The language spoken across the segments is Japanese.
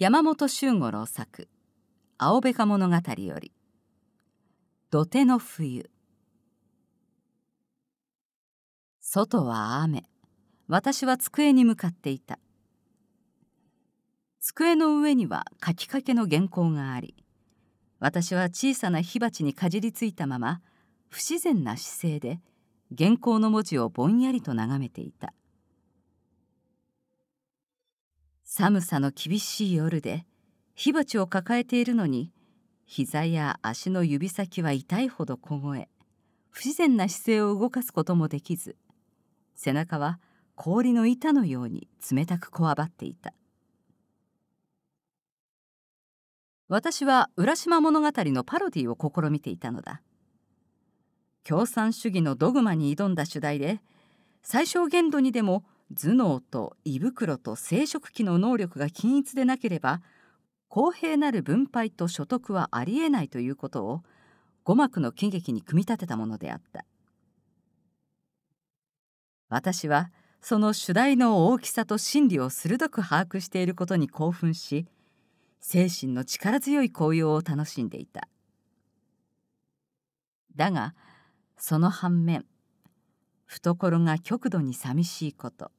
山本周五郎作「青べか物語」より「土手の冬」外は雨私は机に向かっていた机の上には書きかけの原稿があり私は小さな火鉢にかじりついたまま不自然な姿勢で原稿の文字をぼんやりと眺めていた寒さの厳しい夜で火鉢を抱えているのに膝や足の指先は痛いほど凍え不自然な姿勢を動かすこともできず背中は氷の板のように冷たくこわばっていた私は浦島物語のパロディを試みていたのだ共産主義のドグマに挑んだ主題で最小限度にでも頭脳と胃袋と生殖器の能力が均一でなければ公平なる分配と所得はありえないということを五幕の喜劇に組み立てたものであった私はその主題の大きさと真理を鋭く把握していることに興奮し精神の力強い高揚を楽しんでいただがその反面懐が極度に寂しいこと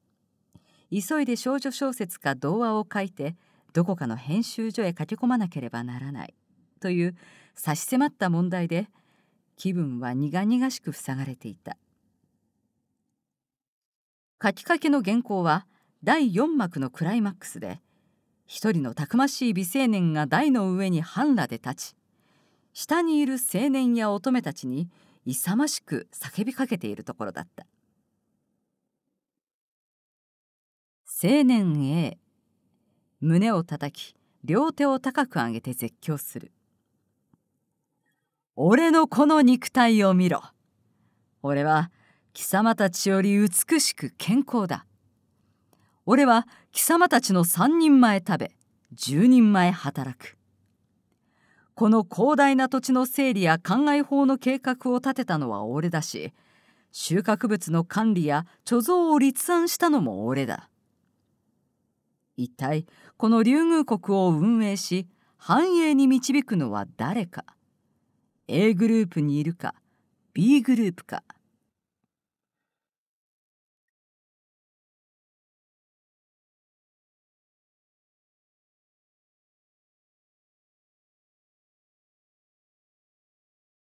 急いで少女小説か童話を書いてどこかの編集所へ駆け込まなければならないという差し迫った問題で気分は苦々しく塞がれていた書きかけの原稿は第4幕のクライマックスで一人のたくましい美青年が台の上に半裸で立ち下にいる青年や乙女たちに勇ましく叫びかけているところだった。青年 A 胸を叩き両手を高く上げて絶叫する俺のこの肉体を見ろ俺は貴様たちより美しく健康だ俺は貴様たちの3人前食べ10人前働くこの広大な土地の整理や灌漑法の計画を立てたのは俺だし収穫物の管理や貯蔵を立案したのも俺だ一体この竜宮国を運営し繁栄に導くのは誰か A グループにいるか B グループか。